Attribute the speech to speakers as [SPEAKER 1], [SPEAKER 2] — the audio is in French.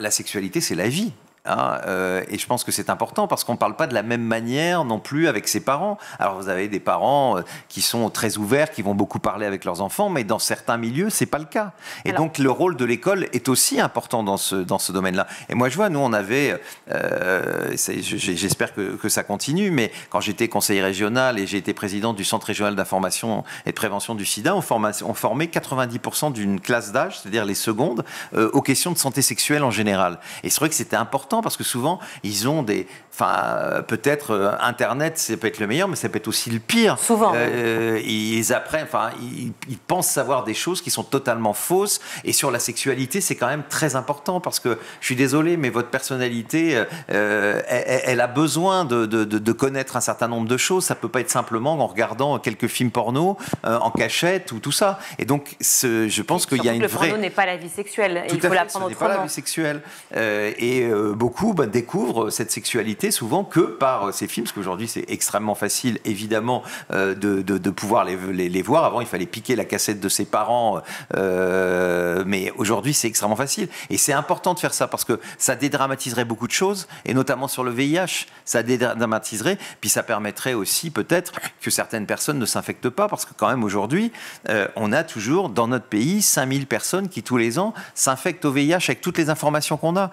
[SPEAKER 1] la sexualité, c'est la vie. Hein, euh, et je pense que c'est important parce qu'on ne parle pas de la même manière non plus avec ses parents. Alors vous avez des parents euh, qui sont très ouverts, qui vont beaucoup parler avec leurs enfants, mais dans certains milieux, c'est pas le cas. Et donc le rôle de l'école est aussi important dans ce, dans ce domaine-là. Et moi je vois, nous on avait, euh, j'espère que, ça continue, mais quand j'étais conseiller régional et j'ai été président du Centre régional d'information et de prévention du sida, on formait 90% d'une classe d'âge, c'est-à-dire les secondes, aux questions de santé sexuelle en général. Et c'est vrai que c'était important parce que souvent, ils ont des. Enfin, euh, peut-être euh, Internet, ça peut être le meilleur, mais ça peut être aussi le pire. Souvent. Euh, ils apprennent, enfin, ils, pensent savoir des choses qui sont totalement fausses. Et sur la sexualité, c'est quand même très important parce que je suis désolé, mais votre personnalité, elle, a besoin de, connaître un certain nombre de choses. Ça peut pas être simplement en regardant quelques films porno en cachette ou tout ça. Et donc, ce, je pense qu'il y a une vraie. Le porno n'est pas la vie sexuelle. il faut l'apprendre autrement. Pas la vie sexuelle. et beaucoup bah, découvrent cette sexualité souvent que par euh, ces films, parce qu'aujourd'hui c'est extrêmement facile évidemment euh, de, pouvoir les, les, voir. Avant il fallait piquer la cassette de ses parents, euh, mais aujourd'hui c'est extrêmement facile. Et c'est important de faire ça parce que ça dédramatiserait beaucoup de choses, et notamment sur le VIH, ça dédramatiserait, puis ça permettrait aussi peut-être que certaines personnes ne s'infectent pas, parce que quand même aujourd'hui on a toujours dans notre pays 5000 personnes qui tous les ans s'infectent au VIH avec toutes les informations qu'on a.